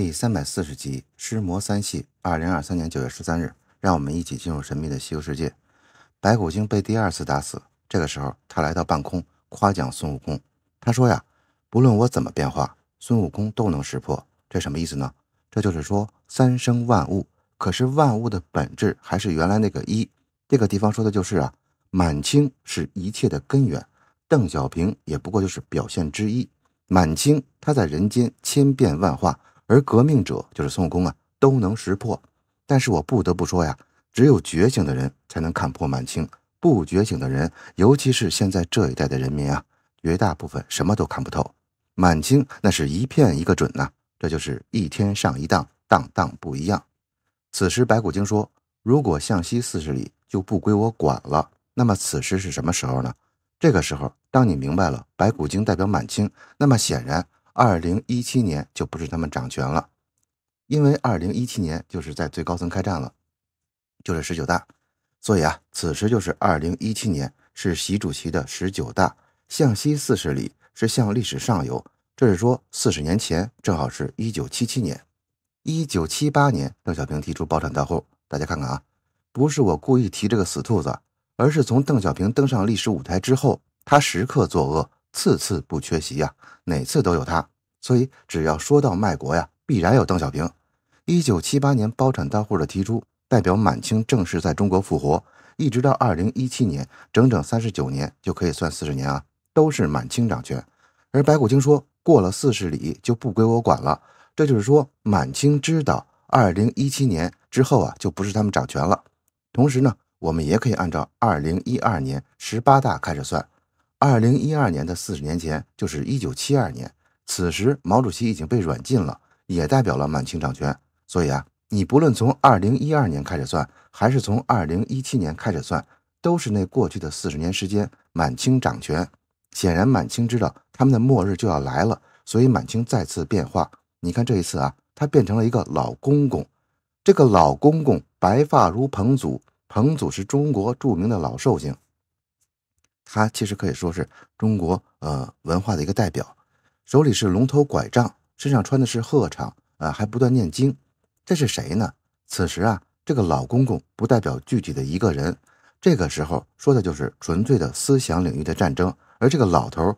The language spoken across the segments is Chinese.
第三百四十集《尸魔三系》，二零二三年九月十三日，让我们一起进入神秘的西游世界。白骨精被第二次打死，这个时候他来到半空，夸奖孙悟空。他说呀：“不论我怎么变化，孙悟空都能识破。”这什么意思呢？这就是说，三生万物，可是万物的本质还是原来那个一。这个地方说的就是啊，满清是一切的根源，邓小平也不过就是表现之一。满清他在人间千变万化。而革命者就是孙悟空啊，都能识破。但是我不得不说呀，只有觉醒的人才能看破满清，不觉醒的人，尤其是现在这一代的人民啊，绝大部分什么都看不透。满清那是一片一个准呐，这就是一天上一当，当当不一样。此时白骨精说：“如果向西四十里就不归我管了。”那么此时是什么时候呢？这个时候，当你明白了白骨精代表满清，那么显然。二零一七年就不是他们掌权了，因为二零一七年就是在最高层开战了，就是十九大，所以啊，此时就是二零一七年是习主席的十九大，向西四十里是向历史上游，这是说四十年前正好是一九七七年、一九七八年，邓小平提出包产到户。大家看看啊，不是我故意提这个死兔子，而是从邓小平登上历史舞台之后，他时刻作恶。次次不缺席呀，哪次都有他。所以只要说到卖国呀，必然有邓小平。一九七八年包产到户的提出，代表满清正式在中国复活，一直到二零一七年，整整三十九年就可以算四十年啊，都是满清掌权。而白骨精说过了四十里就不归我管了，这就是说满清知道二零一七年之后啊就不是他们掌权了。同时呢，我们也可以按照二零一二年十八大开始算。二零一二年的四十年前就是一九七二年，此时毛主席已经被软禁了，也代表了满清掌权。所以啊，你不论从二零一二年开始算，还是从二零一七年开始算，都是那过去的四十年时间满清掌权。显然满清知道他们的末日就要来了，所以满清再次变化。你看这一次啊，他变成了一个老公公，这个老公公白发如彭祖，彭祖是中国著名的老寿星。他其实可以说是中国呃文化的一个代表，手里是龙头拐杖，身上穿的是鹤氅啊，还不断念经。这是谁呢？此时啊，这个老公公不代表具体的一个人，这个时候说的就是纯粹的思想领域的战争。而这个老头，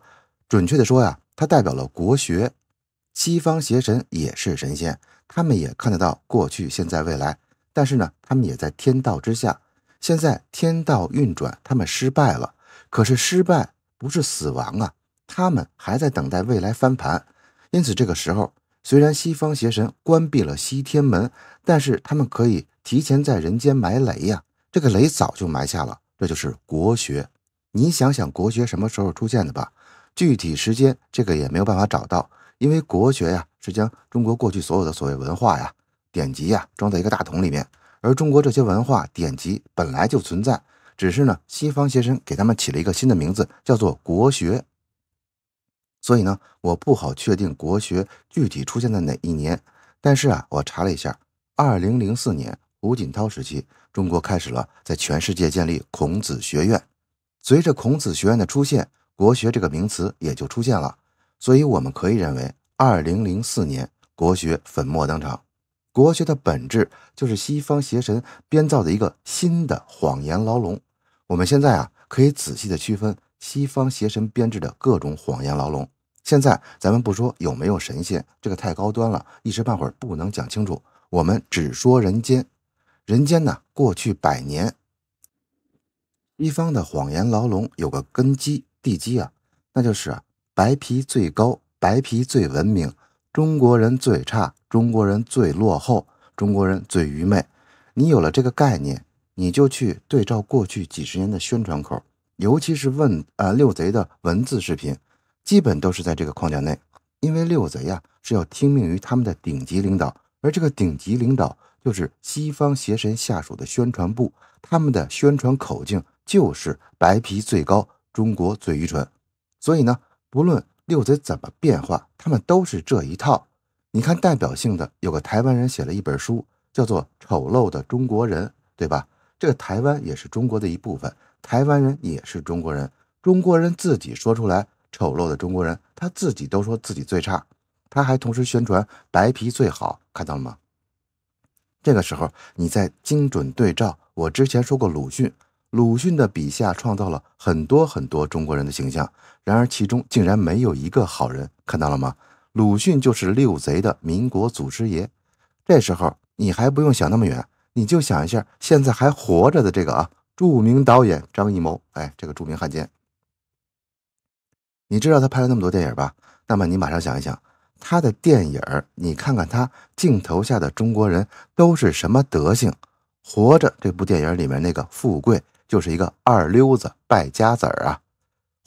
准确的说呀，他代表了国学。西方邪神也是神仙，他们也看得到过去、现在、未来，但是呢，他们也在天道之下。现在天道运转，他们失败了。可是失败不是死亡啊，他们还在等待未来翻盘。因此，这个时候虽然西方邪神关闭了西天门，但是他们可以提前在人间埋雷呀。这个雷早就埋下了，这就是国学。你想想，国学什么时候出现的吧？具体时间这个也没有办法找到，因为国学呀是将中国过去所有的所谓文化呀、典籍呀装在一个大桶里面，而中国这些文化典籍本来就存在。只是呢，西方邪神给他们起了一个新的名字，叫做国学。所以呢，我不好确定国学具体出现在哪一年。但是啊，我查了一下，二零零四年胡锦涛时期，中国开始了在全世界建立孔子学院。随着孔子学院的出现，国学这个名词也就出现了。所以我们可以认为，二零零四年国学粉墨登场。国学的本质就是西方邪神编造的一个新的谎言牢笼。我们现在啊，可以仔细的区分西方邪神编织的各种谎言牢笼。现在咱们不说有没有神仙，这个太高端了，一时半会儿不能讲清楚。我们只说人间，人间呢，过去百年，西方的谎言牢笼有个根基地基啊，那就是白皮最高，白皮最文明，中国人最差，中国人最落后，中国人最愚昧。你有了这个概念。你就去对照过去几十年的宣传口，尤其是问啊六贼的文字视频，基本都是在这个框架内。因为六贼呀是要听命于他们的顶级领导，而这个顶级领导就是西方邪神下属的宣传部，他们的宣传口径就是白皮最高，中国最愚蠢。所以呢，不论六贼怎么变化，他们都是这一套。你看代表性的，有个台湾人写了一本书，叫做《丑陋的中国人》，对吧？这个台湾也是中国的一部分，台湾人也是中国人。中国人自己说出来，丑陋的中国人他自己都说自己最差，他还同时宣传白皮最好，看到了吗？这个时候你在精准对照，我之前说过鲁迅，鲁迅的笔下创造了很多很多中国人的形象，然而其中竟然没有一个好人，看到了吗？鲁迅就是六贼的民国祖师爷。这时候你还不用想那么远。你就想一下，现在还活着的这个啊，著名导演张艺谋，哎，这个著名汉奸，你知道他拍了那么多电影吧？那么你马上想一想，他的电影，你看看他镜头下的中国人都是什么德行？《活着》这部电影里面那个富贵就是一个二流子、败家子儿啊，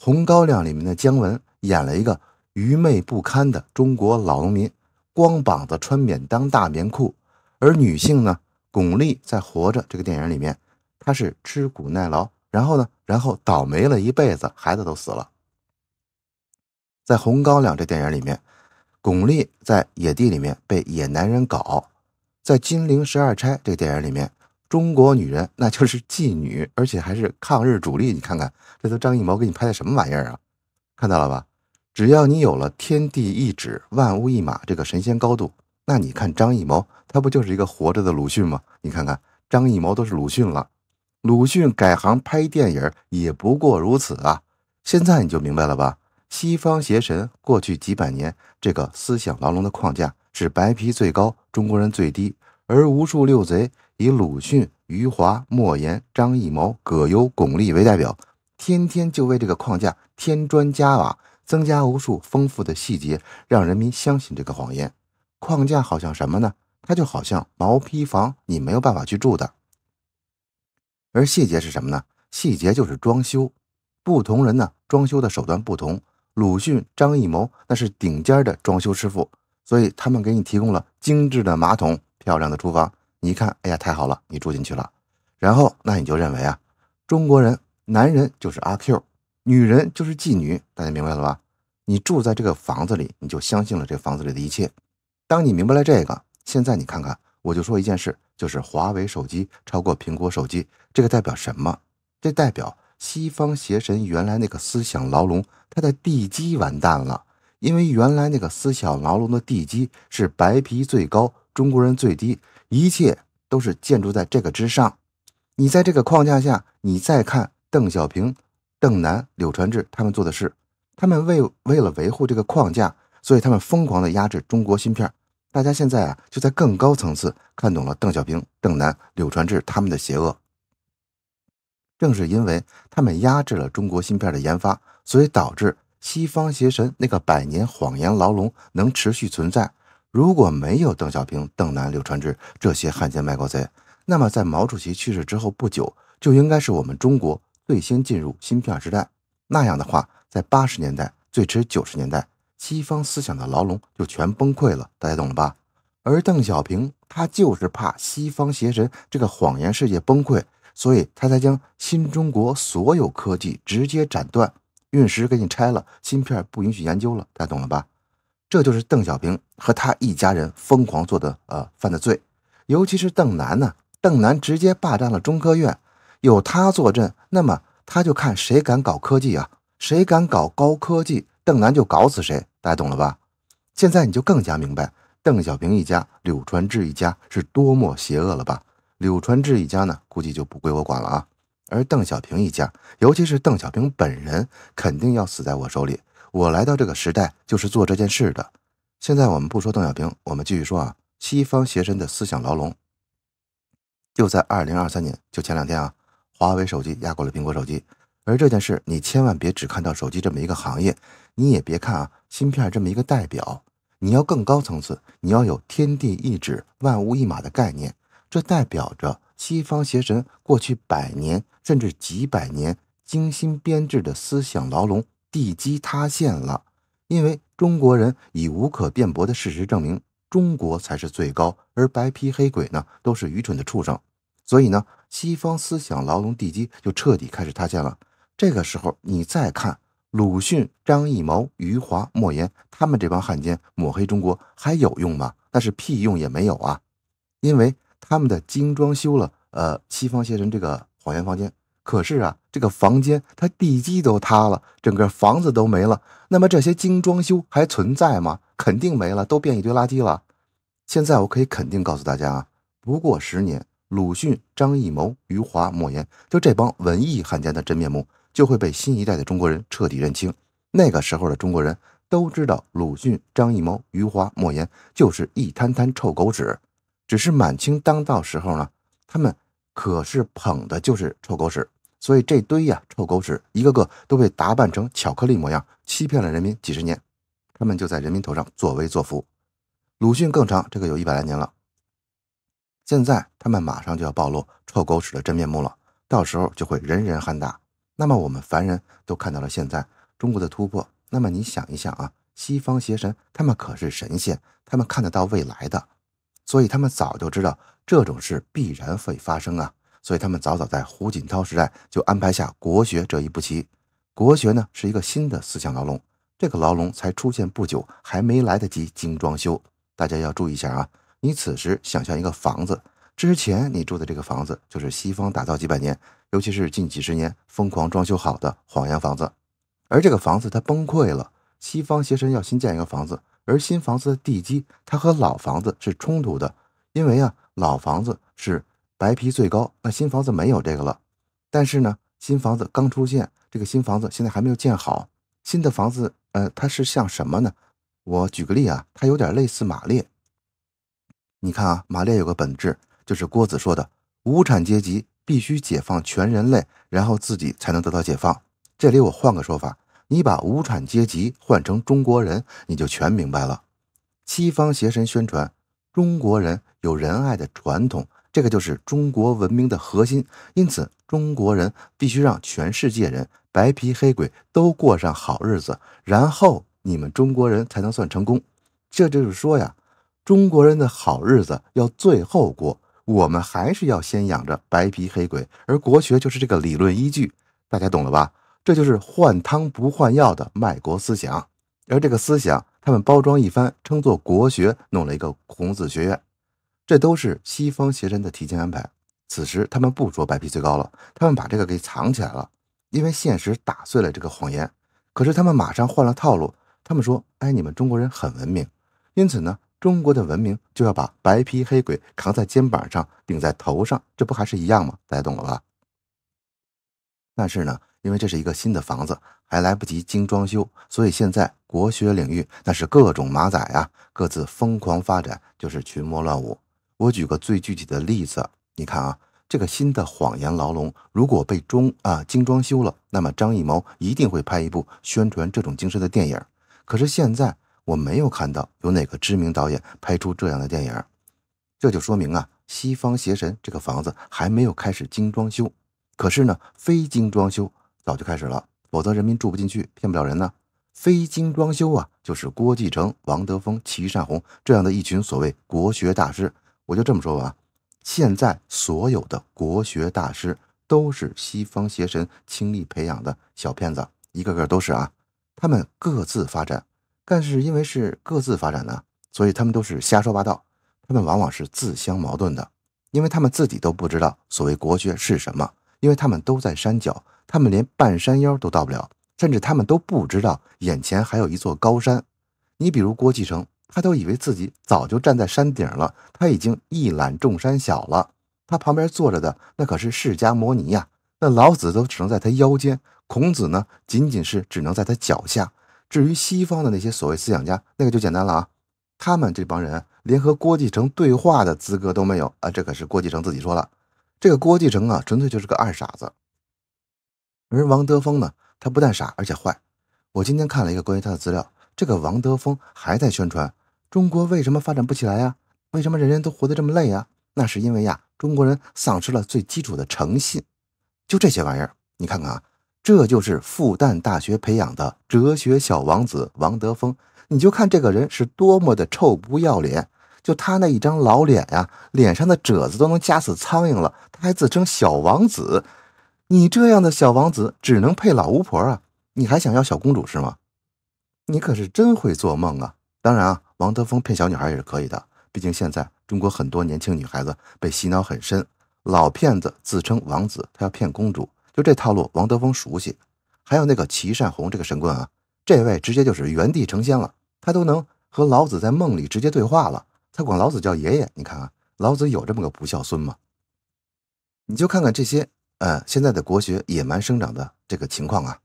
《红高粱》里面的姜文演了一个愚昧不堪的中国老农民，光膀子穿免裆大棉裤，而女性呢？巩俐在《活着》这个电影里面，她是吃苦耐劳，然后呢，然后倒霉了一辈子，孩子都死了。在《红高粱》这电影里面，巩俐在野地里面被野男人搞。在《金陵十二钗》这个电影里面，中国女人那就是妓女，而且还是抗日主力。你看看这都张艺谋给你拍的什么玩意儿啊？看到了吧？只要你有了天地一指、万物一马这个神仙高度，那你看张艺谋。他不就是一个活着的鲁迅吗？你看看张艺谋都是鲁迅了，鲁迅改行拍电影也不过如此啊！现在你就明白了吧？西方邪神过去几百年这个思想牢笼的框架是白皮最高，中国人最低，而无数六贼以鲁迅、余华、莫言、张艺谋、葛优、巩俐为代表，天天就为这个框架添砖加瓦，增加无数丰富的细节，让人民相信这个谎言。框架好像什么呢？它就好像毛坯房，你没有办法去住的。而细节是什么呢？细节就是装修，不同人呢，装修的手段不同。鲁迅、张艺谋那是顶尖的装修师傅，所以他们给你提供了精致的马桶、漂亮的厨房。你一看，哎呀，太好了，你住进去了。然后那你就认为啊，中国人男人就是阿 Q，女人就是妓女。大家明白了吧？你住在这个房子里，你就相信了这房子里的一切。当你明白了这个，现在你看看，我就说一件事，就是华为手机超过苹果手机，这个代表什么？这代表西方邪神原来那个思想牢笼，它的地基完蛋了。因为原来那个思想牢笼的地基是白皮最高，中国人最低，一切都是建筑在这个之上。你在这个框架下，你再看邓小平、邓楠、柳传志他们做的事，他们为为了维护这个框架，所以他们疯狂的压制中国芯片。大家现在啊，就在更高层次看懂了邓小平、邓楠、柳传志他们的邪恶。正是因为他们压制了中国芯片的研发，所以导致西方邪神那个百年谎言牢笼能持续存在。如果没有邓小平、邓楠、柳传志这些汉奸卖国贼，那么在毛主席去世之后不久，就应该是我们中国最先进入芯片时代。那样的话，在八十年代最迟九十年代。西方思想的牢笼就全崩溃了，大家懂了吧？而邓小平他就是怕西方邪神这个谎言世界崩溃，所以他才将新中国所有科技直接斩断，运石给你拆了，芯片不允许研究了，大家懂了吧？这就是邓小平和他一家人疯狂做的，呃，犯的罪。尤其是邓楠呢，邓楠直接霸占了中科院，有他坐镇，那么他就看谁敢搞科技啊，谁敢搞高科技。邓楠就搞死谁，大家懂了吧？现在你就更加明白邓小平一家、柳传志一家是多么邪恶了吧？柳传志一家呢，估计就不归我管了啊。而邓小平一家，尤其是邓小平本人，肯定要死在我手里。我来到这个时代就是做这件事的。现在我们不说邓小平，我们继续说啊，西方邪神的思想牢笼。就在2023年，就前两天啊，华为手机压过了苹果手机。而这件事，你千万别只看到手机这么一个行业，你也别看啊芯片这么一个代表，你要更高层次，你要有天地一指，万物一马的概念。这代表着西方邪神过去百年甚至几百年精心编制的思想牢笼地基塌陷了，因为中国人以无可辩驳的事实证明，中国才是最高，而白皮黑鬼呢都是愚蠢的畜生，所以呢，西方思想牢笼地基就彻底开始塌陷了。这个时候你再看鲁迅、张艺谋、余华、莫言，他们这帮汉奸抹黑中国还有用吗？那是屁用也没有啊！因为他们的精装修了，呃，西方邪神这个谎言房间，可是啊，这个房间它地基都塌了，整个房子都没了。那么这些精装修还存在吗？肯定没了，都变一堆垃圾了。现在我可以肯定告诉大家啊，不过十年，鲁迅、张艺谋、余华、莫言，就这帮文艺汉奸的真面目。就会被新一代的中国人彻底认清。那个时候的中国人都知道鲁迅、张艺谋、余华、莫言就是一滩滩臭狗屎。只是满清当道时候呢，他们可是捧的就是臭狗屎，所以这堆呀臭狗屎一个个都被打扮成巧克力模样，欺骗了人民几十年，他们就在人民头上作威作福。鲁迅更长，这个有一百来年了。现在他们马上就要暴露臭狗屎的真面目了，到时候就会人人喊打。那么我们凡人都看到了现在中国的突破。那么你想一想啊，西方邪神他们可是神仙，他们看得到未来的，所以他们早就知道这种事必然会发生啊。所以他们早早在胡锦涛时代就安排下国学这一步棋。国学呢是一个新的思想牢笼，这个牢笼才出现不久，还没来得及精装修。大家要注意一下啊，你此时想象一个房子。之前你住的这个房子就是西方打造几百年，尤其是近几十年疯狂装修好的谎言房子，而这个房子它崩溃了。西方邪神要新建一个房子，而新房子的地基它和老房子是冲突的，因为啊，老房子是白皮最高，那新房子没有这个了。但是呢，新房子刚出现，这个新房子现在还没有建好，新的房子呃，它是像什么呢？我举个例啊，它有点类似马列。你看啊，马列有个本质。就是郭子说的：“无产阶级必须解放全人类，然后自己才能得到解放。”这里我换个说法，你把无产阶级换成中国人，你就全明白了。西方邪神宣传中国人有仁爱的传统，这个就是中国文明的核心。因此，中国人必须让全世界人，白皮黑鬼都过上好日子，然后你们中国人才能算成功。这就是说呀，中国人的好日子要最后过。我们还是要先养着白皮黑鬼，而国学就是这个理论依据，大家懂了吧？这就是换汤不换药的卖国思想，而这个思想他们包装一番，称作国学，弄了一个孔子学院，这都是西方邪神的提前安排。此时他们不说白皮最高了，他们把这个给藏起来了，因为现实打碎了这个谎言。可是他们马上换了套路，他们说：“哎，你们中国人很文明，因此呢。”中国的文明就要把白皮黑鬼扛在肩膀上，顶在头上，这不还是一样吗？大家懂了吧？但是呢，因为这是一个新的房子，还来不及精装修，所以现在国学领域那是各种马仔啊，各自疯狂发展，就是群魔乱舞。我举个最具体的例子，你看啊，这个新的谎言牢笼如果被中啊精装修了，那么张艺谋一定会拍一部宣传这种精神的电影。可是现在。我没有看到有哪个知名导演拍出这样的电影，这就说明啊，西方邪神这个房子还没有开始精装修，可是呢，非精装修早就开始了，否则人民住不进去，骗不了人呢。非精装修啊，就是郭继承、王德峰、齐善红这样的一群所谓国学大师，我就这么说吧，现在所有的国学大师都是西方邪神倾力培养的小骗子，一个个都是啊，他们各自发展。但是因为是各自发展的，所以他们都是瞎说八道，他们往往是自相矛盾的，因为他们自己都不知道所谓国学是什么，因为他们都在山脚，他们连半山腰都到不了，甚至他们都不知道眼前还有一座高山。你比如郭继承，他都以为自己早就站在山顶了，他已经一览众山小了。他旁边坐着的那可是释迦摩尼呀，那老子都只能在他腰间，孔子呢仅仅是只能在他脚下。至于西方的那些所谓思想家，那个就简单了啊，他们这帮人连和郭继承对话的资格都没有啊！这可是郭继承自己说了，这个郭继承啊，纯粹就是个二傻子。而王德峰呢，他不但傻，而且坏。我今天看了一个关于他的资料，这个王德峰还在宣传中国为什么发展不起来呀？为什么人人都活得这么累呀？那是因为呀，中国人丧失了最基础的诚信。就这些玩意儿，你看看啊。这就是复旦大学培养的哲学小王子王德峰，你就看这个人是多么的臭不要脸！就他那一张老脸呀，脸上的褶子都能夹死苍蝇了，他还自称小王子。你这样的小王子只能配老巫婆啊！你还想要小公主是吗？你可是真会做梦啊！当然啊，王德峰骗小女孩也是可以的，毕竟现在中国很多年轻女孩子被洗脑很深，老骗子自称王子，他要骗公主。就这套路，王德峰熟悉。还有那个齐善红这个神棍啊，这位直接就是原地成仙了，他都能和老子在梦里直接对话了，他管老子叫爷爷。你看啊，老子有这么个不孝孙吗？你就看看这些，呃，现在的国学野蛮生长的这个情况啊，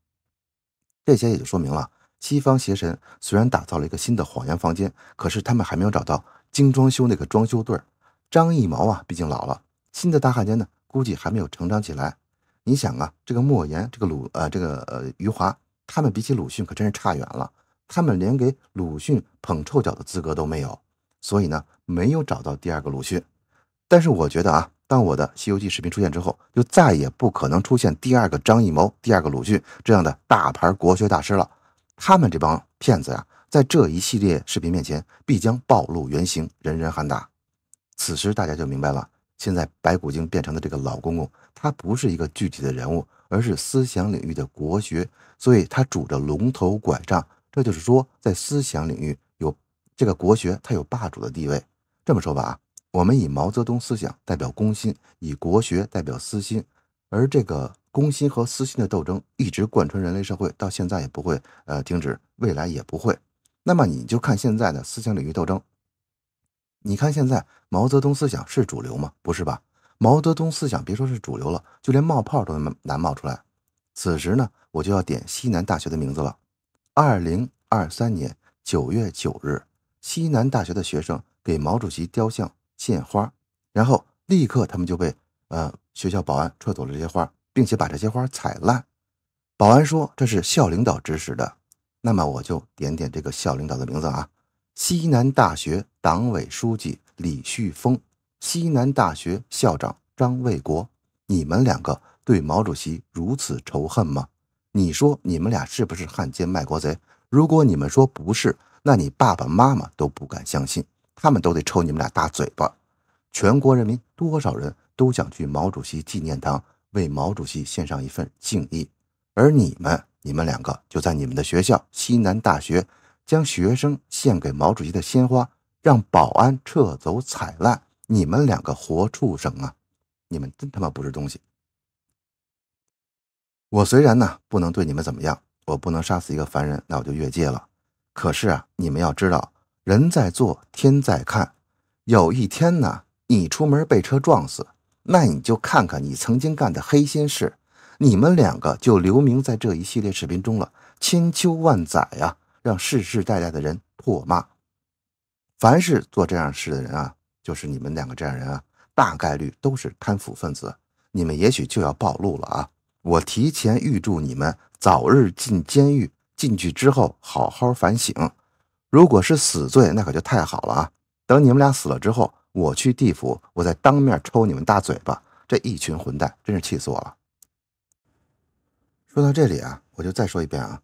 这些也就说明了西方邪神虽然打造了一个新的谎言房间，可是他们还没有找到精装修那个装修队儿。张艺谋啊，毕竟老了，新的大汉奸呢，估计还没有成长起来。你想啊，这个莫言，这个鲁呃，这个呃余华，他们比起鲁迅可真是差远了，他们连给鲁迅捧臭脚的资格都没有。所以呢，没有找到第二个鲁迅。但是我觉得啊，当我的《西游记》视频出现之后，就再也不可能出现第二个张艺谋、第二个鲁迅这样的大牌国学大师了。他们这帮骗子呀，在这一系列视频面前，必将暴露原形，人人喊打。此时大家就明白了。现在白骨精变成了这个老公公，他不是一个具体的人物，而是思想领域的国学，所以他拄着龙头拐杖。这就是说，在思想领域有这个国学，它有霸主的地位。这么说吧啊，我们以毛泽东思想代表公心，以国学代表私心，而这个公心和私心的斗争一直贯穿人类社会，到现在也不会呃停止，未来也不会。那么你就看现在的思想领域斗争。你看现在毛泽东思想是主流吗？不是吧？毛泽东思想别说是主流了，就连冒泡都难冒出来。此时呢，我就要点西南大学的名字了。二零二三年九月九日，西南大学的学生给毛主席雕像献花，然后立刻他们就被呃学校保安撤走了这些花，并且把这些花踩烂。保安说这是校领导指使的。那么我就点点这个校领导的名字啊。西南大学党委书记李旭峰，西南大学校长张卫国，你们两个对毛主席如此仇恨吗？你说你们俩是不是汉奸卖国贼？如果你们说不是，那你爸爸妈妈都不敢相信，他们都得抽你们俩大嘴巴。全国人民多少人都想去毛主席纪念堂为毛主席献上一份敬意，而你们，你们两个就在你们的学校西南大学。将学生献给毛主席的鲜花，让保安撤走、踩烂！你们两个活畜生啊！你们真他妈不是东西！我虽然呢不能对你们怎么样，我不能杀死一个凡人，那我就越界了。可是啊，你们要知道，人在做，天在看。有一天呢，你出门被车撞死，那你就看看你曾经干的黑心事，你们两个就留名在这一系列视频中了，千秋万载呀！让世世代代的人唾骂，凡是做这样事的人啊，就是你们两个这样人啊，大概率都是贪腐分子。你们也许就要暴露了啊！我提前预祝你们早日进监狱，进去之后好好反省。如果是死罪，那可就太好了啊！等你们俩死了之后，我去地府，我再当面抽你们大嘴巴。这一群混蛋真是气死我了！说到这里啊，我就再说一遍啊。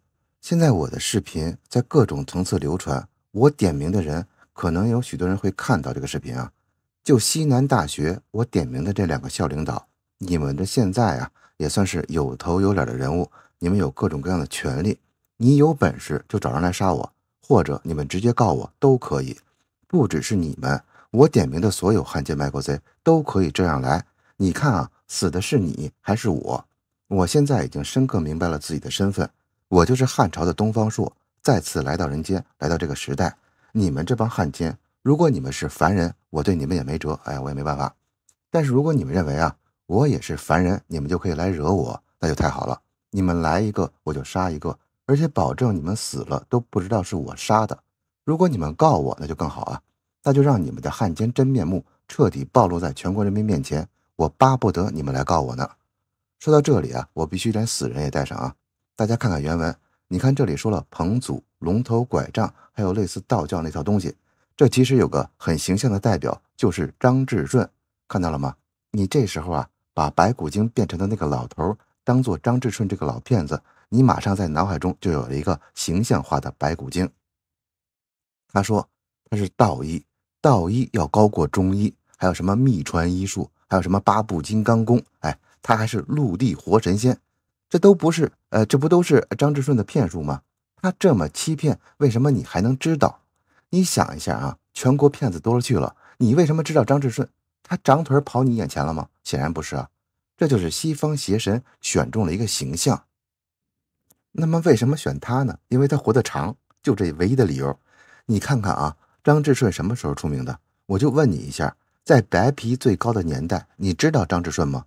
现在我的视频在各种层次流传，我点名的人可能有许多人会看到这个视频啊。就西南大学，我点名的这两个校领导，你们这现在啊也算是有头有脸的人物，你们有各种各样的权利。你有本事就找人来杀我，或者你们直接告我都可以。不只是你们，我点名的所有汉奸卖国贼都可以这样来。你看啊，死的是你还是我？我现在已经深刻明白了自己的身份。我就是汉朝的东方朔，再次来到人间，来到这个时代。你们这帮汉奸，如果你们是凡人，我对你们也没辙，哎，我也没办法。但是如果你们认为啊，我也是凡人，你们就可以来惹我，那就太好了。你们来一个，我就杀一个，而且保证你们死了都不知道是我杀的。如果你们告我，那就更好啊，那就让你们的汉奸真面目彻底暴露在全国人民面前。我巴不得你们来告我呢。说到这里啊，我必须连死人也带上啊。大家看看原文，你看这里说了彭祖、龙头拐杖，还有类似道教那套东西。这其实有个很形象的代表，就是张志顺，看到了吗？你这时候啊，把白骨精变成的那个老头儿当做张志顺这个老骗子，你马上在脑海中就有了一个形象化的白骨精。他说他是道医，道医要高过中医，还有什么秘传医术，还有什么八部金刚功，哎，他还是陆地活神仙。这都不是，呃，这不都是张志顺的骗术吗？他这么欺骗，为什么你还能知道？你想一下啊，全国骗子多了去了，你为什么知道张志顺？他长腿跑你眼前了吗？显然不是啊，这就是西方邪神选中了一个形象。那么为什么选他呢？因为他活得长，就这唯一的理由。你看看啊，张志顺什么时候出名的？我就问你一下，在白皮最高的年代，你知道张志顺吗？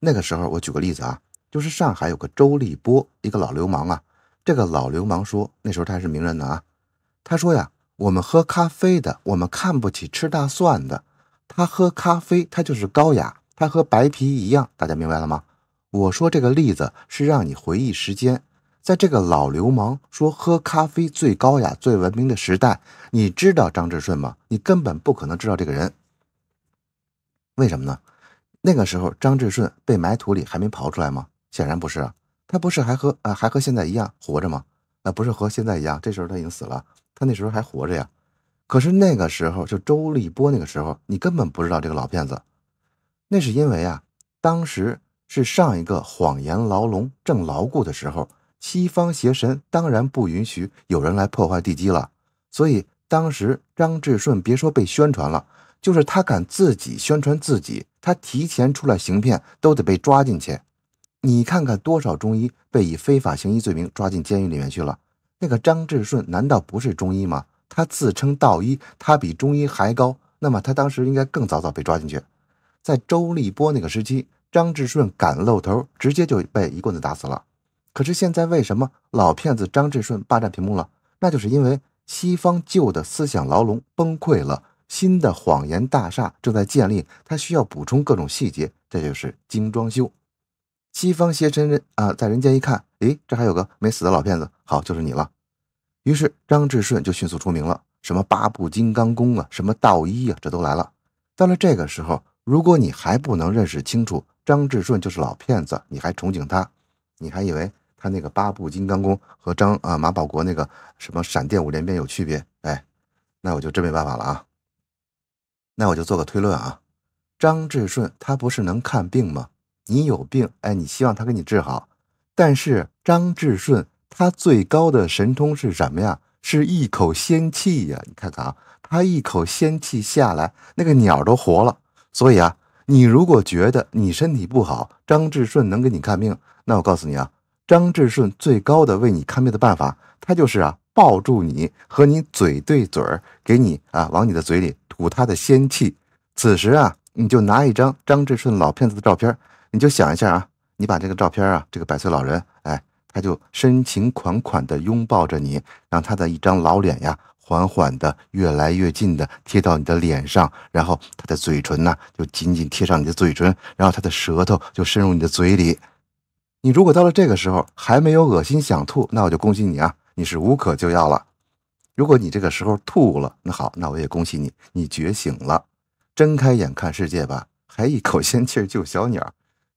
那个时候，我举个例子啊。就是上海有个周立波，一个老流氓啊。这个老流氓说，那时候他还是名人呢啊。他说呀，我们喝咖啡的，我们看不起吃大蒜的。他喝咖啡，他就是高雅，他和白皮一样。大家明白了吗？我说这个例子是让你回忆时间，在这个老流氓说喝咖啡最高雅、最文明的时代，你知道张志顺吗？你根本不可能知道这个人。为什么呢？那个时候张志顺被埋土里还没刨出来吗？显然不是，啊，他不是还和啊还和现在一样活着吗？呃，不是和现在一样？这时候他已经死了，他那时候还活着呀。可是那个时候，就周立波那个时候，你根本不知道这个老骗子。那是因为啊，当时是上一个谎言牢笼正牢固的时候，西方邪神当然不允许有人来破坏地基了。所以当时张志顺别说被宣传了，就是他敢自己宣传自己，他提前出来行骗都得被抓进去。你看看多少中医被以非法行医罪名抓进监狱里面去了？那个张志顺难道不是中医吗？他自称道医，他比中医还高，那么他当时应该更早早被抓进去。在周立波那个时期，张志顺敢露头，直接就被一棍子打死了。可是现在为什么老骗子张志顺霸占屏幕了？那就是因为西方旧的思想牢笼崩溃了，新的谎言大厦正在建立，他需要补充各种细节，这就是精装修。西方邪神人啊，在人间一看，诶，这还有个没死的老骗子，好，就是你了。于是张志顺就迅速出名了，什么八部金刚功啊，什么道医啊，这都来了。到了这个时候，如果你还不能认识清楚张志顺就是老骗子，你还憧憬他，你还以为他那个八部金刚功和张啊马保国那个什么闪电五连鞭有区别，哎，那我就真没办法了啊。那我就做个推论啊，张志顺他不是能看病吗？你有病，哎，你希望他给你治好，但是张志顺他最高的神通是什么呀？是一口仙气呀！你看看啊，他一口仙气下来，那个鸟都活了。所以啊，你如果觉得你身体不好，张志顺能给你看病，那我告诉你啊，张志顺最高的为你看病的办法，他就是啊，抱住你和你嘴对嘴儿，给你啊，往你的嘴里吐他的仙气。此时啊，你就拿一张张志顺老骗子的照片。你就想一下啊，你把这个照片啊，这个百岁老人，哎，他就深情款款的拥抱着你，让他的一张老脸呀，缓缓的越来越近的贴到你的脸上，然后他的嘴唇呢，就紧紧贴上你的嘴唇，然后他的舌头就深入你的嘴里。你如果到了这个时候还没有恶心想吐，那我就恭喜你啊，你是无可救药了。如果你这个时候吐了，那好，那我也恭喜你，你觉醒了，睁开眼看世界吧，还一口仙气救小鸟。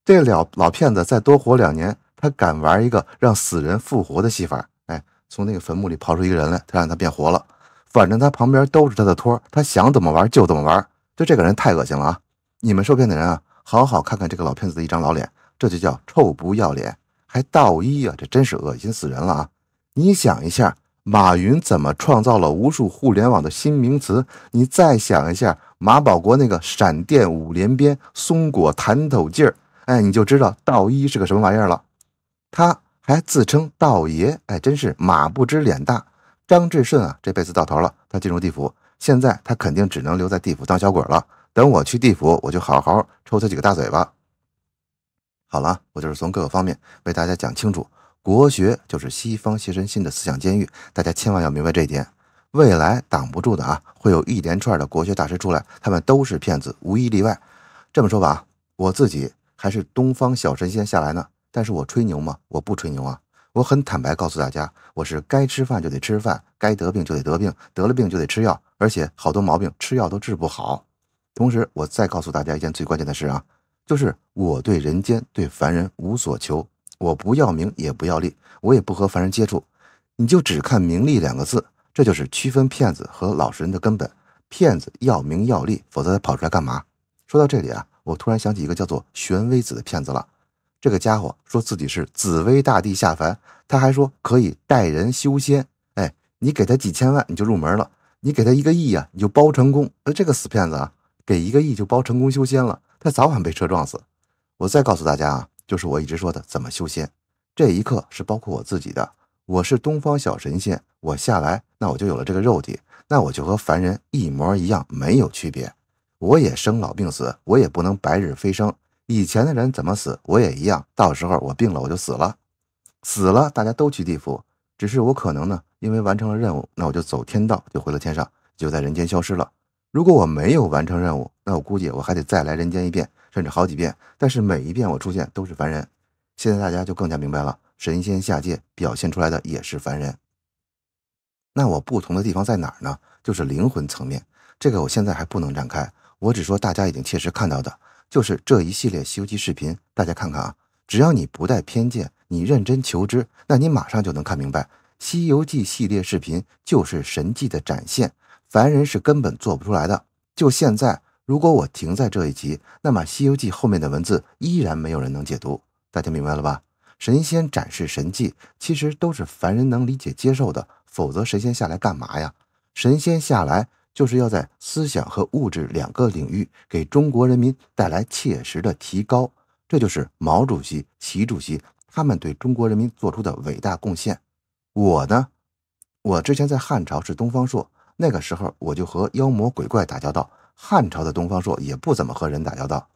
这老老骗子再多活两年，他敢玩一个让死人复活的戏法？哎，从那个坟墓里刨出一个人来，他让他变活了。反正他旁边都是他的托，他想怎么玩就怎么玩。就这个人太恶心了啊！你们受骗的人啊，好好看看这个老骗子的一张老脸，这就叫臭不要脸，还道医啊！这真是恶心死人了啊！你想一下，马云怎么创造了无数互联网的新名词？你再想一下，马保国那个闪电五连鞭、松果弹抖劲儿。哎，你就知道道医是个什么玩意儿了，他还自称道爷，哎，真是马不知脸大。张志顺啊，这辈子到头了，他进入地府，现在他肯定只能留在地府当小鬼了。等我去地府，我就好好抽他几个大嘴巴。好了，我就是从各个方面为大家讲清楚，国学就是西方邪神心的思想监狱，大家千万要明白这一点。未来挡不住的啊，会有一连串的国学大师出来，他们都是骗子，无一例外。这么说吧啊，我自己。还是东方小神仙下来呢？但是我吹牛吗？我不吹牛啊，我很坦白告诉大家，我是该吃饭就得吃饭，该得病就得得病，得了病就得吃药，而且好多毛病吃药都治不好。同时，我再告诉大家一件最关键的事啊，就是我对人间对凡人无所求，我不要名也不要利，我也不和凡人接触。你就只看名利两个字，这就是区分骗子和老实人的根本。骗子要名要利，否则他跑出来干嘛？说到这里啊。我突然想起一个叫做玄微子的骗子了，这个家伙说自己是紫薇大帝下凡，他还说可以带人修仙。哎，你给他几千万，你就入门了；你给他一个亿呀，你就包成功。呃，这个死骗子啊，给一个亿就包成功修仙了，他早晚被车撞死。我再告诉大家啊，就是我一直说的怎么修仙，这一刻是包括我自己的。我是东方小神仙，我下来，那我就有了这个肉体，那我就和凡人一模一样，没有区别。我也生老病死，我也不能白日飞升。以前的人怎么死，我也一样。到时候我病了，我就死了，死了大家都去地府。只是我可能呢，因为完成了任务，那我就走天道，就回了天上，就在人间消失了。如果我没有完成任务，那我估计我还得再来人间一遍，甚至好几遍。但是每一遍我出现都是凡人。现在大家就更加明白了，神仙下界表现出来的也是凡人。那我不同的地方在哪儿呢？就是灵魂层面，这个我现在还不能展开。我只说大家已经切实看到的，就是这一系列《西游记》视频。大家看看啊，只要你不带偏见，你认真求知，那你马上就能看明白，《西游记》系列视频就是神迹的展现，凡人是根本做不出来的。就现在，如果我停在这一集，那么《西游记》后面的文字依然没有人能解读。大家明白了吧？神仙展示神迹，其实都是凡人能理解接受的，否则神仙下来干嘛呀？神仙下来。就是要在思想和物质两个领域给中国人民带来切实的提高，这就是毛主席、习主席他们对中国人民做出的伟大贡献。我呢，我之前在汉朝是东方朔，那个时候我就和妖魔鬼怪打交道。汉朝的东方朔也不怎么和人打交道。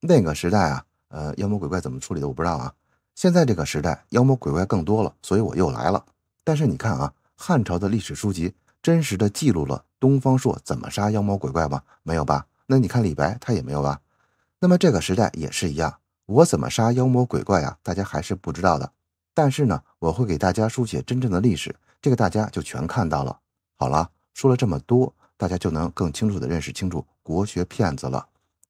那个时代啊，呃，妖魔鬼怪怎么处理的我不知道啊。现在这个时代妖魔鬼怪更多了，所以我又来了。但是你看啊，汉朝的历史书籍真实的记录了。东方朔怎么杀妖魔鬼怪吗？没有吧？那你看李白，他也没有吧？那么这个时代也是一样，我怎么杀妖魔鬼怪啊？大家还是不知道的。但是呢，我会给大家书写真正的历史，这个大家就全看到了。好了，说了这么多，大家就能更清楚的认识清楚国学骗子了。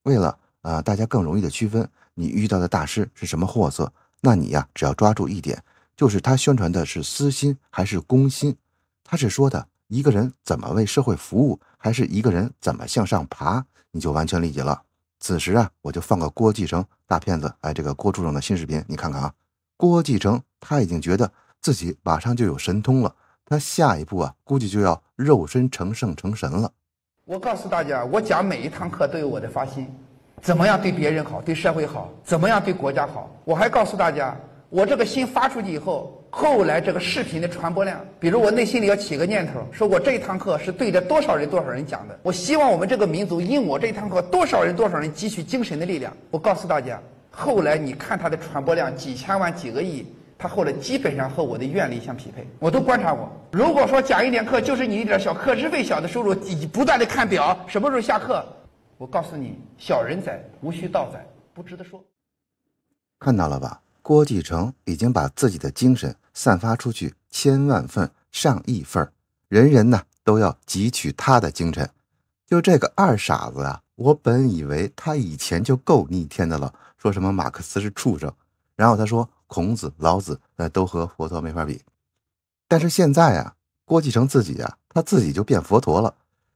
为了呃大家更容易的区分你遇到的大师是什么货色，那你呀只要抓住一点，就是他宣传的是私心还是公心，他是说的。一个人怎么为社会服务，还是一个人怎么向上爬，你就完全理解了。此时啊，我就放个郭继承大骗子，哎，这个郭处长的新视频，你看看啊。郭继承他已经觉得自己马上就有神通了，他下一步啊，估计就要肉身成圣成神了。我告诉大家，我讲每一堂课都有我的发心，怎么样对别人好，对社会好，怎么样对国家好。我还告诉大家，我这个心发出去以后。后来这个视频的传播量，比如我内心里要起个念头，说我这一堂课是对着多少人多少人讲的。我希望我们这个民族因我这一堂课，多少人多少人汲取精神的力量。我告诉大家，后来你看它的传播量几千万几个亿，它后来基本上和我的愿力相匹配。我都观察过，如果说讲一点课就是你一点小课时费小的收入，你不断的看表什么时候下课，我告诉你，小人仔无需道仔，不值得说。看到了吧？郭继承已经把自己的精神散发出去千万份、上亿份，人人呢都要汲取他的精神。就这个二傻子啊，我本以为他以前就够逆天的了，说什么马克思是畜生，然后他说孔子、老子，呃，都和佛陀没法比。但是现在啊，郭继承自己啊，他自己就变佛陀了。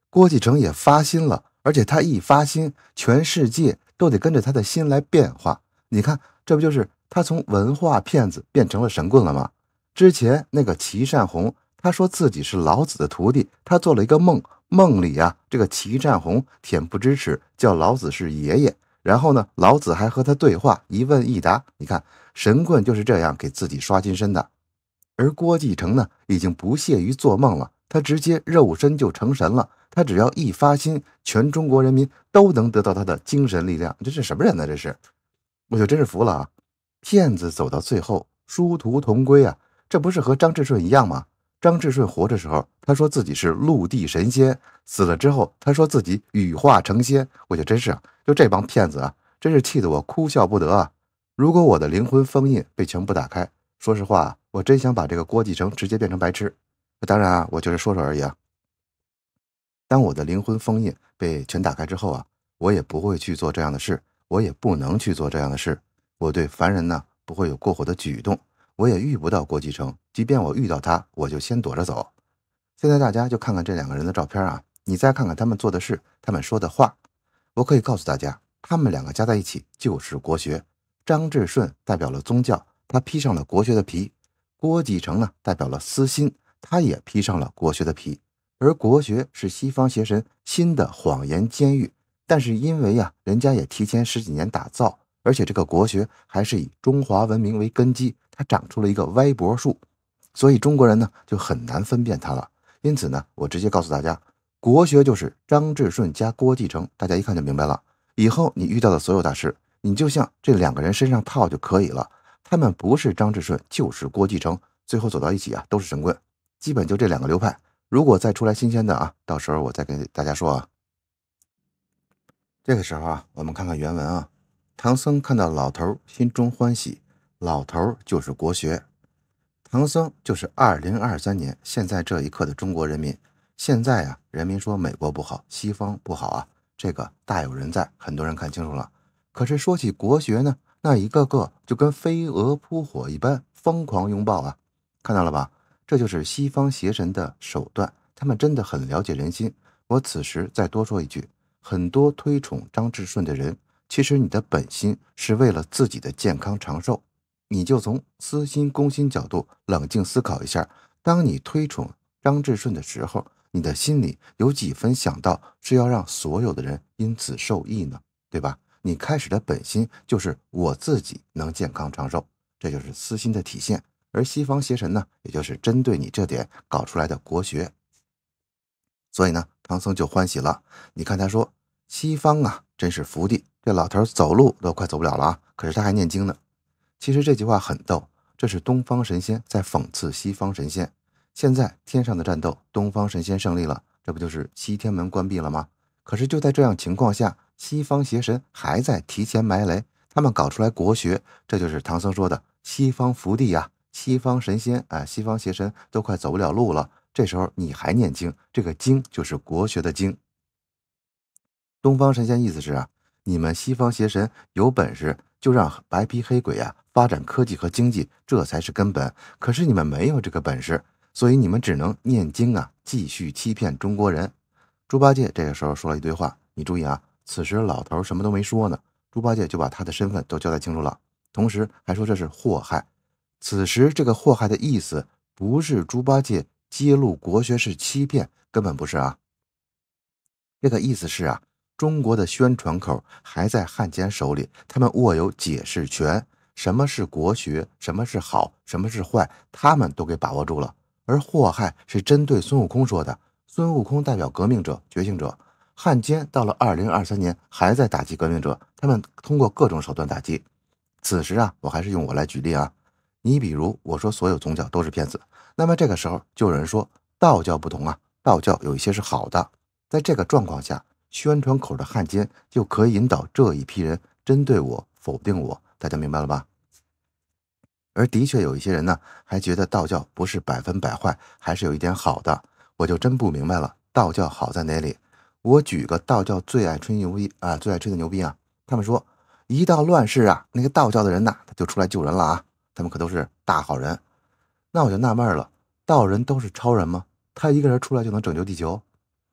郭继承也发心了，而且他一发心，全世界都得跟着他的心来变化。你看。这不就是他从文化骗子变成了神棍了吗？之前那个齐善红，他说自己是老子的徒弟，他做了一个梦，梦里啊，这个齐善红恬不知耻叫老子是爷爷，然后呢，老子还和他对话，一问一答。你看，神棍就是这样给自己刷金身的。而郭继承呢，已经不屑于做梦了，他直接肉身就成神了，他只要一发心，全中国人民都能得到他的精神力量。这是什么人呢？这是。我就真是服了啊！骗子走到最后，殊途同归啊！这不是和张志顺一样吗？张志顺活着的时候，他说自己是陆地神仙，死了之后，他说自己羽化成仙。我就真是啊，就这帮骗子啊，真是气得我哭笑不得啊！如果我的灵魂封印被全部打开，说实话，我真想把这个郭继承直接变成白痴。当然啊，我就是说说而已啊。当我的灵魂封印被全打开之后啊，我也不会去做这样的事。我也不能去做这样的事。我对凡人呢不会有过火的举动，我也遇不到郭继成。即便我遇到他，我就先躲着走。现在大家就看看这两个人的照片啊，你再看看他们做的事，他们说的话。我可以告诉大家，他们两个加在一起就是国学。张志顺代表了宗教，他披上了国学的皮；郭继成呢代表了私心，他也披上了国学的皮。而国学是西方邪神新的谎言监狱。但是因为呀，人家也提前十几年打造，而且这个国学还是以中华文明为根基，它长出了一个歪脖树，所以中国人呢就很难分辨它了。因此呢，我直接告诉大家，国学就是张志顺加郭继承，大家一看就明白了。以后你遇到的所有大师，你就像这两个人身上套就可以了，他们不是张志顺就是郭继承，最后走到一起啊都是神棍，基本就这两个流派。如果再出来新鲜的啊，到时候我再跟大家说啊。这个时候啊，我们看看原文啊。唐僧看到老头，心中欢喜。老头就是国学，唐僧就是二零二三年现在这一刻的中国人民。现在啊，人民说美国不好，西方不好啊，这个大有人在。很多人看清楚了，可是说起国学呢，那一个个就跟飞蛾扑火一般，疯狂拥抱啊。看到了吧？这就是西方邪神的手段，他们真的很了解人心。我此时再多说一句。很多推崇张志顺的人，其实你的本心是为了自己的健康长寿，你就从私心公心角度冷静思考一下：当你推崇张志顺的时候，你的心里有几分想到是要让所有的人因此受益呢？对吧？你开始的本心就是我自己能健康长寿，这就是私心的体现。而西方邪神呢，也就是针对你这点搞出来的国学。所以呢，唐僧就欢喜了。你看他说：“西方啊，真是福地。”这老头走路都快走不了了啊，可是他还念经呢。其实这句话很逗，这是东方神仙在讽刺西方神仙。现在天上的战斗，东方神仙胜利了，这不就是西天门关闭了吗？可是就在这样情况下，西方邪神还在提前埋雷。他们搞出来国学，这就是唐僧说的西方福地呀。西方神仙哎，西方邪神都快走不了路了。这时候你还念经，这个经就是国学的经。东方神仙意思是啊，你们西方邪神有本事就让白皮黑鬼啊发展科技和经济，这才是根本。可是你们没有这个本事，所以你们只能念经啊，继续欺骗中国人。猪八戒这个时候说了一堆话，你注意啊，此时老头什么都没说呢，猪八戒就把他的身份都交代清楚了，同时还说这是祸害。此时这个祸害的意思不是猪八戒。揭露国学是欺骗，根本不是啊！这个意思是啊，中国的宣传口还在汉奸手里，他们握有解释权。什么是国学？什么是好？什么是坏？他们都给把握住了。而祸害是针对孙悟空说的，孙悟空代表革命者、觉醒者。汉奸到了二零二三年还在打击革命者，他们通过各种手段打击。此时啊，我还是用我来举例啊。你比如我说所有宗教都是骗子，那么这个时候就有人说道教不同啊，道教有一些是好的。在这个状况下，宣传口的汉奸就可以引导这一批人针对我否定我，大家明白了吧？而的确有一些人呢，还觉得道教不是百分百坏，还是有一点好的。我就真不明白了，道教好在哪里？我举个道教最爱吹牛逼啊，最爱吹的牛逼啊，他们说一到乱世啊，那个道教的人呐，他就出来救人了啊。他们可都是大好人，那我就纳闷了：道人都是超人吗？他一个人出来就能拯救地球？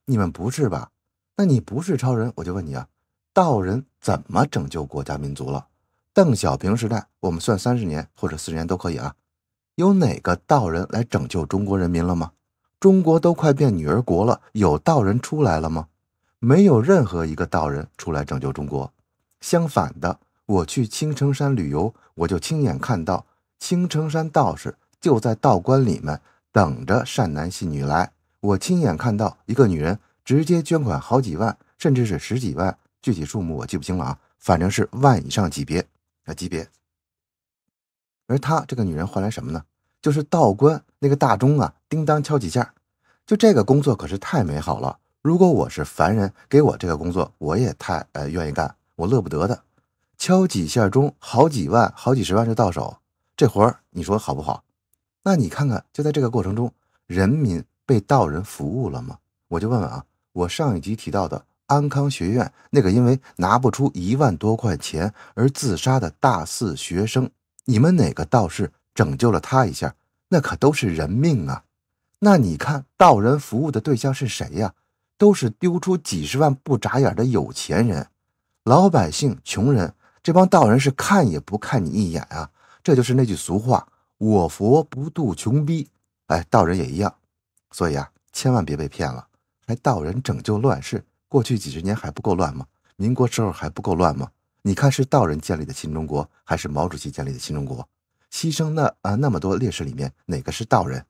你们不是吧？那你不是超人，我就问你啊：道人怎么拯救国家民族了？邓小平时代，我们算三十年或者四年都可以啊，有哪个道人来拯救中国人民了吗？中国都快变女儿国了，有道人出来了吗？没有任何一个道人出来拯救中国。相反的，我去青城山旅游，我就亲眼看到。青城山道士就在道观里面等着善男信女来。我亲眼看到一个女人直接捐款好几万，甚至是十几万，具体数目我记不清了啊，反正是万以上级别啊级别。而她这个女人换来什么呢？就是道观那个大钟啊，叮当敲几下，就这个工作可是太美好了。如果我是凡人，给我这个工作，我也太呃愿意干，我乐不得的，敲几下钟，好几万、好几十万就到手。这活儿你说好不好？那你看看，就在这个过程中，人民被道人服务了吗？我就问问啊，我上一集提到的安康学院那个因为拿不出一万多块钱而自杀的大四学生，你们哪个道士拯救了他一下？那可都是人命啊！那你看道人服务的对象是谁呀？都是丢出几十万不眨眼的有钱人，老百姓、穷人，这帮道人是看也不看你一眼啊！这就是那句俗话：“我佛不渡穷逼。”哎，道人也一样。所以啊，千万别被骗了。还道人拯救乱世，过去几十年还不够乱吗？民国时候还不够乱吗？你看是道人建立的新中国，还是毛主席建立的新中国？牺牲那啊那么多烈士里面，哪个是道人？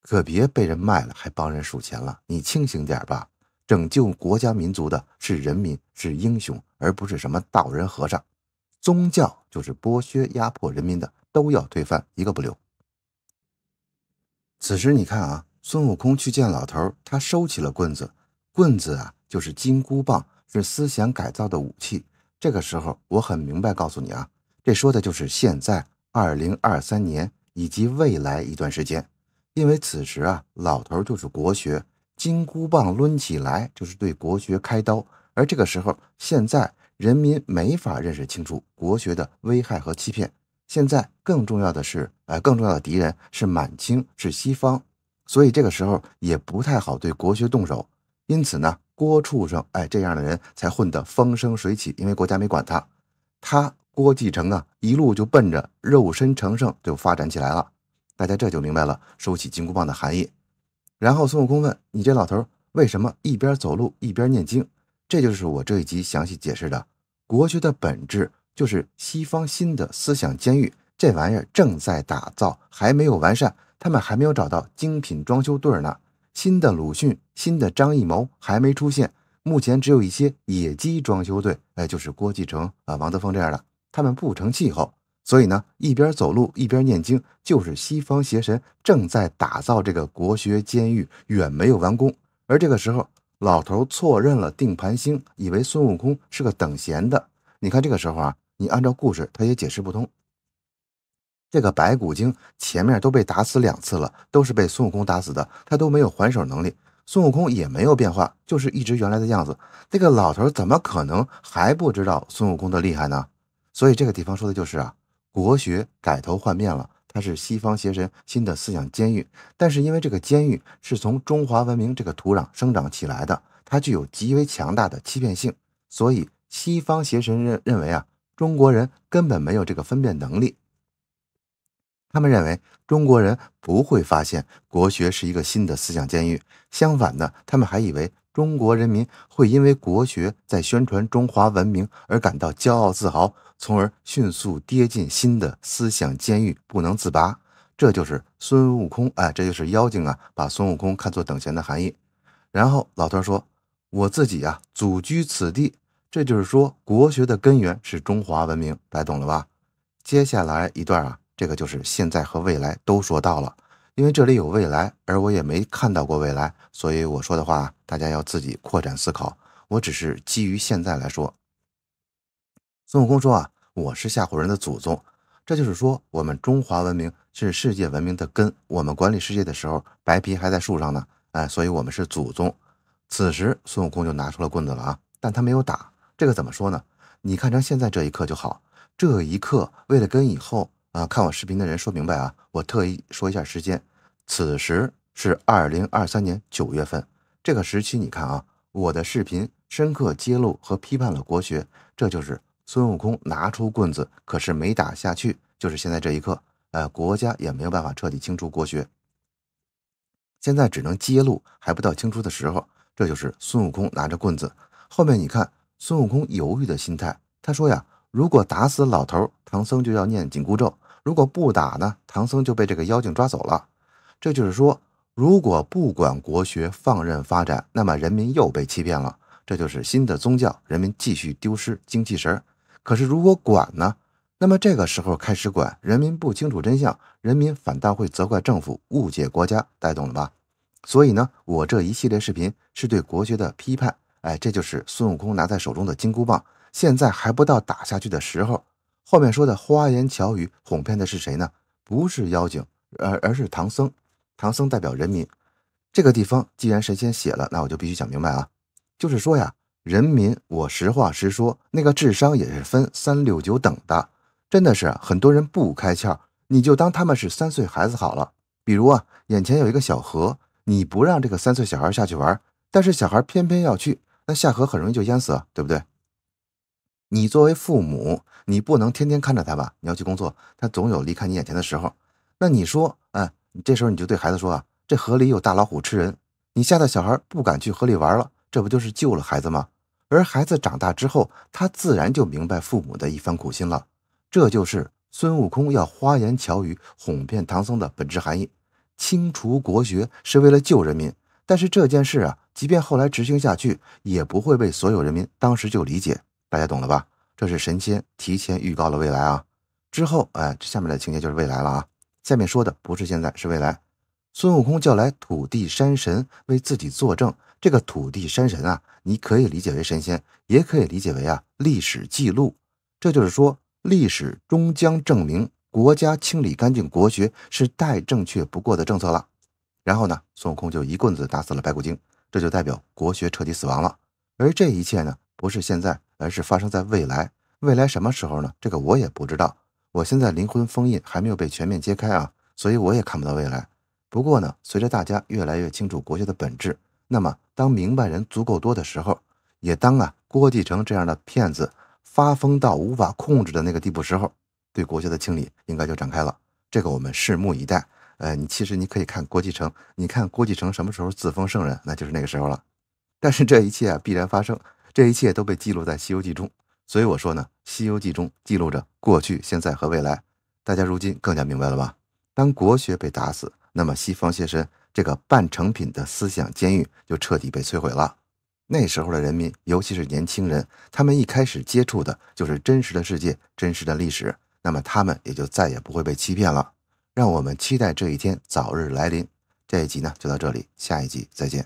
可别被人卖了还帮人数钱了。你清醒点吧！拯救国家民族的是人民，是英雄，而不是什么道人和尚、宗教。就是剥削压迫人民的都要推翻，一个不留。此时你看啊，孙悟空去见老头，他收起了棍子，棍子啊就是金箍棒，是思想改造的武器。这个时候我很明白告诉你啊，这说的就是现在二零二三年以及未来一段时间，因为此时啊，老头就是国学，金箍棒抡起来就是对国学开刀，而这个时候现在。人民没法认识清楚国学的危害和欺骗。现在更重要的是，呃，更重要的敌人是满清，是西方。所以这个时候也不太好对国学动手。因此呢，郭畜生，哎，这样的人才混得风生水起，因为国家没管他。他郭继成啊，一路就奔着肉身成圣就发展起来了。大家这就明白了，收起金箍棒的含义。然后孙悟空问你这老头，为什么一边走路一边念经？这就是我这一集详细解释的国学的本质，就是西方新的思想监狱。这玩意儿正在打造，还没有完善，他们还没有找到精品装修队呢。新的鲁迅、新的张艺谋还没出现，目前只有一些野鸡装修队，哎，就是郭继承啊、王德峰这样的，他们不成气候。所以呢，一边走路一边念经，就是西方邪神正在打造这个国学监狱，远没有完工。而这个时候。老头错认了定盘星，以为孙悟空是个等闲的。你看这个时候啊，你按照故事，他也解释不通。这个白骨精前面都被打死两次了，都是被孙悟空打死的，他都没有还手能力。孙悟空也没有变化，就是一直原来的样子。这个老头怎么可能还不知道孙悟空的厉害呢？所以这个地方说的就是啊，国学改头换面了。它是西方邪神新的思想监狱，但是因为这个监狱是从中华文明这个土壤生长起来的，它具有极为强大的欺骗性，所以西方邪神认认为啊，中国人根本没有这个分辨能力。他们认为中国人不会发现国学是一个新的思想监狱，相反的，他们还以为中国人民会因为国学在宣传中华文明而感到骄傲自豪。从而迅速跌进新的思想监狱，不能自拔。这就是孙悟空，哎，这就是妖精啊！把孙悟空看作等闲的含义。然后老头说：“我自己啊，祖居此地。”这就是说，国学的根源是中华文明，大家懂了吧？接下来一段啊，这个就是现在和未来都说到了，因为这里有未来，而我也没看到过未来，所以我说的话大家要自己扩展思考。我只是基于现在来说。孙悟空说：“啊，我是吓唬人的祖宗，这就是说我们中华文明是世界文明的根。我们管理世界的时候，白皮还在树上呢，哎，所以我们是祖宗。”此时，孙悟空就拿出了棍子了啊，但他没有打。这个怎么说呢？你看成现在这一刻就好。这一刻，为了跟以后啊看我视频的人说明白啊，我特意说一下时间。此时是二零二三年九月份这个时期，你看啊，我的视频深刻揭露和批判了国学，这就是。孙悟空拿出棍子，可是没打下去。就是现在这一刻，呃，国家也没有办法彻底清除国学。现在只能揭露，还不到清除的时候。这就是孙悟空拿着棍子，后面你看孙悟空犹豫的心态。他说呀：“如果打死老头，唐僧就要念紧箍咒；如果不打呢，唐僧就被这个妖精抓走了。”这就是说，如果不管国学放任发展，那么人民又被欺骗了。这就是新的宗教，人民继续丢失精气神。可是，如果管呢？那么这个时候开始管，人民不清楚真相，人民反倒会责怪政府误解国家，带动了吧？所以呢，我这一系列视频是对国学的批判。哎，这就是孙悟空拿在手中的金箍棒，现在还不到打下去的时候。后面说的花言巧语哄骗的是谁呢？不是妖精，而而是唐僧。唐僧代表人民。这个地方既然神仙写了，那我就必须讲明白啊，就是说呀。人民，我实话实说，那个智商也是分三六九等的，真的是很多人不开窍，你就当他们是三岁孩子好了。比如啊，眼前有一个小河，你不让这个三岁小孩下去玩，但是小孩偏偏要去，那下河很容易就淹死，对不对？你作为父母，你不能天天看着他吧？你要去工作，他总有离开你眼前的时候。那你说，哎，这时候你就对孩子说啊，这河里有大老虎吃人，你吓得小孩不敢去河里玩了。这不就是救了孩子吗？而孩子长大之后，他自然就明白父母的一番苦心了。这就是孙悟空要花言巧语哄骗唐僧的本质含义。清除国学是为了救人民，但是这件事啊，即便后来执行下去，也不会被所有人民当时就理解。大家懂了吧？这是神仙提前预告了未来啊。之后，哎，这下面的情节就是未来了啊。下面说的不是现在，是未来。孙悟空叫来土地山神为自己作证。这个土地山神啊，你可以理解为神仙，也可以理解为啊历史记录。这就是说，历史终将证明，国家清理干净国学是再正确不过的政策了。然后呢，孙悟空就一棍子打死了白骨精，这就代表国学彻底死亡了。而这一切呢，不是现在，而是发生在未来。未来什么时候呢？这个我也不知道。我现在灵魂封印还没有被全面揭开啊，所以我也看不到未来。不过呢，随着大家越来越清楚国学的本质，那么当明白人足够多的时候，也当啊郭继承这样的骗子发疯到无法控制的那个地步时候，对国学的清理应该就展开了。这个我们拭目以待。呃，你其实你可以看郭继承，你看郭继承什么时候自封圣人，那就是那个时候了。但是这一切啊必然发生，这一切都被记录在《西游记》中。所以我说呢，《西游记》中记录着过去、现在和未来。大家如今更加明白了吧？当国学被打死。那么，西方现身这个半成品的思想监狱就彻底被摧毁了。那时候的人民，尤其是年轻人，他们一开始接触的就是真实的世界、真实的历史，那么他们也就再也不会被欺骗了。让我们期待这一天早日来临。这一集呢，就到这里，下一集再见。